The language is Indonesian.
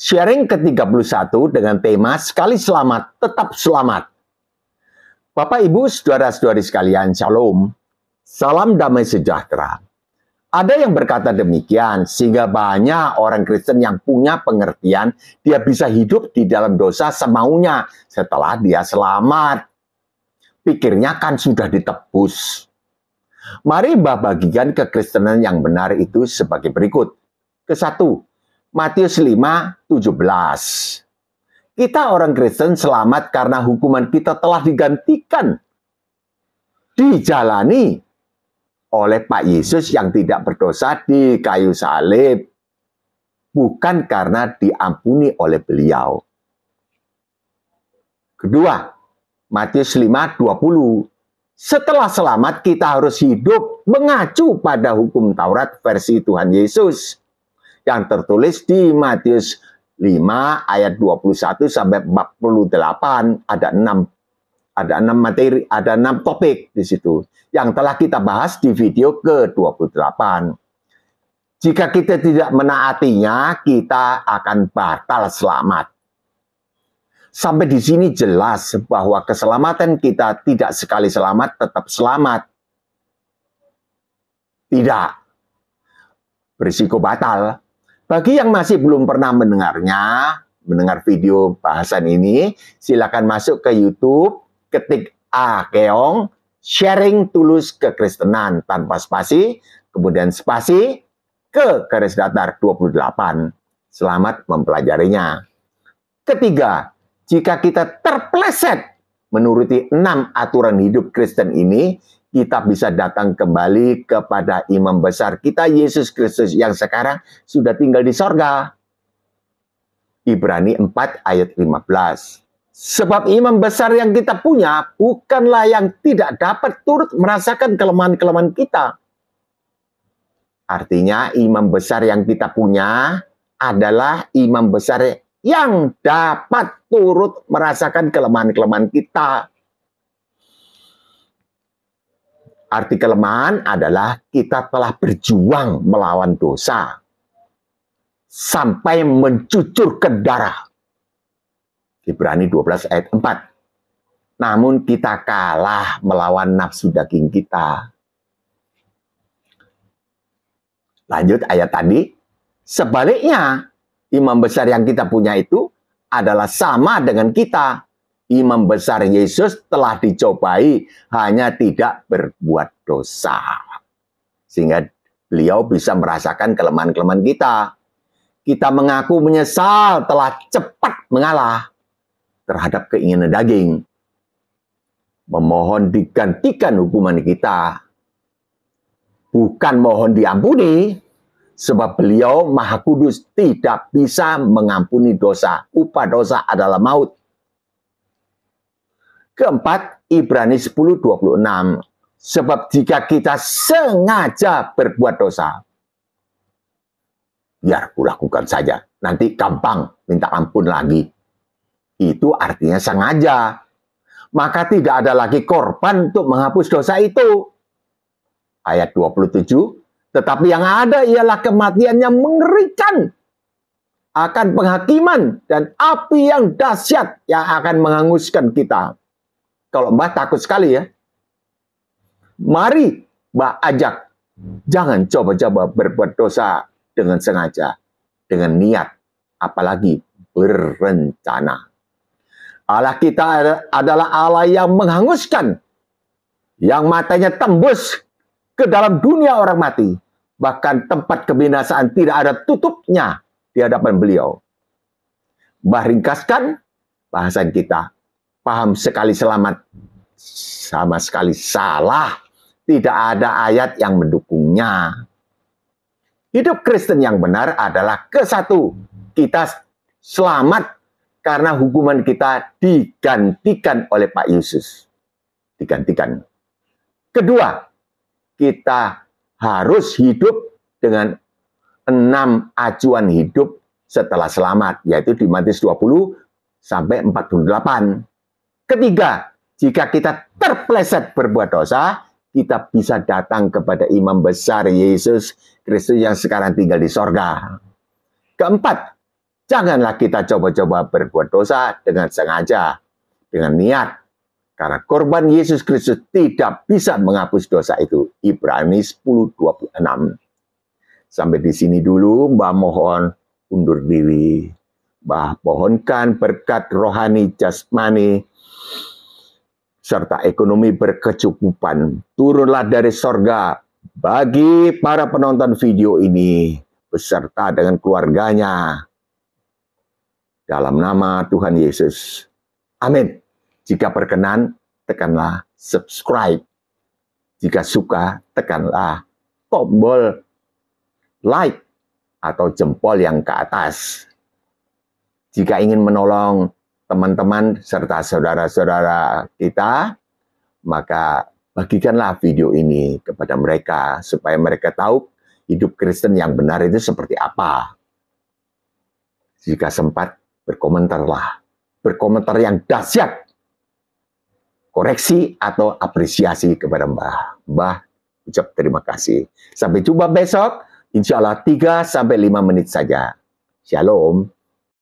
Sharing ke-31 dengan tema Sekali Selamat, Tetap Selamat. Bapak, Ibu, Saudara-saudari sekalian, Shalom. Salam damai sejahtera. Ada yang berkata demikian, sehingga banyak orang Kristen yang punya pengertian, dia bisa hidup di dalam dosa semaunya setelah dia selamat. Pikirnya kan sudah ditebus. Mari Mbah bagikan kekristenan yang benar itu sebagai berikut. Kesatu, Matius 17. Kita orang Kristen selamat karena hukuman kita telah digantikan dijalani oleh Pak Yesus yang tidak berdosa di kayu salib bukan karena diampuni oleh beliau. Kedua, Matius 20. Setelah selamat kita harus hidup mengacu pada hukum Taurat versi Tuhan Yesus yang tertulis di Matius 5 ayat 21 sampai 48 ada 6 ada 6 materi, ada 6 topik di situ yang telah kita bahas di video ke-28. Jika kita tidak menaatinya, kita akan batal selamat. Sampai di sini jelas bahwa keselamatan kita tidak sekali selamat tetap selamat. Tidak. Berisiko batal. Bagi yang masih belum pernah mendengarnya, mendengar video bahasan ini, silakan masuk ke YouTube, ketik A Keong, sharing tulus kekristenan tanpa spasi, kemudian spasi ke garis datar 28. Selamat mempelajarinya. Ketiga, jika kita terpleset menuruti enam aturan hidup Kristen ini, kita bisa datang kembali kepada imam besar kita Yesus Kristus yang sekarang sudah tinggal di sorga. Ibrani 4 ayat 15. Sebab imam besar yang kita punya bukanlah yang tidak dapat turut merasakan kelemahan-kelemahan kita. Artinya imam besar yang kita punya adalah imam besar yang dapat turut merasakan kelemahan-kelemahan kita Arti kelemahan adalah kita telah berjuang melawan dosa sampai mencucur ke darah. Ibrani 12 ayat 4. Namun kita kalah melawan nafsu daging kita. Lanjut ayat tadi. Sebaliknya, imam besar yang kita punya itu adalah sama dengan kita imam besar Yesus telah dicobai hanya tidak berbuat dosa. Sehingga beliau bisa merasakan kelemahan-kelemahan kita. Kita mengaku menyesal telah cepat mengalah terhadap keinginan daging. Memohon digantikan hukuman kita. Bukan mohon diampuni, sebab beliau maha kudus tidak bisa mengampuni dosa. Upah dosa adalah maut Keempat, Ibrani 10:26. Sebab jika kita sengaja berbuat dosa, biar kulakukan saja. Nanti gampang minta ampun lagi. Itu artinya sengaja. Maka tidak ada lagi korban untuk menghapus dosa itu. Ayat 27, tetapi yang ada ialah kematian yang mengerikan akan penghakiman dan api yang dahsyat yang akan menghanguskan kita. Kalau Mbah takut sekali ya. Mari Mbah ajak. Jangan coba-coba berbuat dosa dengan sengaja, dengan niat, apalagi berencana. Allah kita adalah Allah yang menghanguskan, yang matanya tembus ke dalam dunia orang mati. Bahkan tempat kebinasaan tidak ada tutupnya di hadapan beliau. Mbah ringkaskan bahasan kita paham sekali selamat, sama sekali salah. Tidak ada ayat yang mendukungnya. Hidup Kristen yang benar adalah ke satu, kita selamat karena hukuman kita digantikan oleh Pak Yesus. Digantikan. Kedua, kita harus hidup dengan enam acuan hidup setelah selamat, yaitu di Matius 20 sampai 48. Ketiga, jika kita terpleset berbuat dosa, kita bisa datang kepada imam besar Yesus Kristus yang sekarang tinggal di sorga. Keempat, janganlah kita coba-coba berbuat dosa dengan sengaja, dengan niat, karena korban Yesus Kristus tidak bisa menghapus dosa itu. Ibrani 10:26. Sampai di sini dulu Mbak mohon undur diri. mbah pohonkan berkat rohani jasmani serta ekonomi berkecukupan. Turunlah dari sorga bagi para penonton video ini beserta dengan keluarganya. Dalam nama Tuhan Yesus. Amin. Jika berkenan, tekanlah subscribe. Jika suka, tekanlah tombol like atau jempol yang ke atas. Jika ingin menolong teman-teman serta saudara-saudara kita, maka bagikanlah video ini kepada mereka supaya mereka tahu hidup Kristen yang benar itu seperti apa. Jika sempat, berkomentarlah. Berkomentar yang dahsyat. Koreksi atau apresiasi kepada Mbah. Mbah, ucap terima kasih. Sampai jumpa besok. Insya Allah 3 sampai 5 menit saja. Shalom.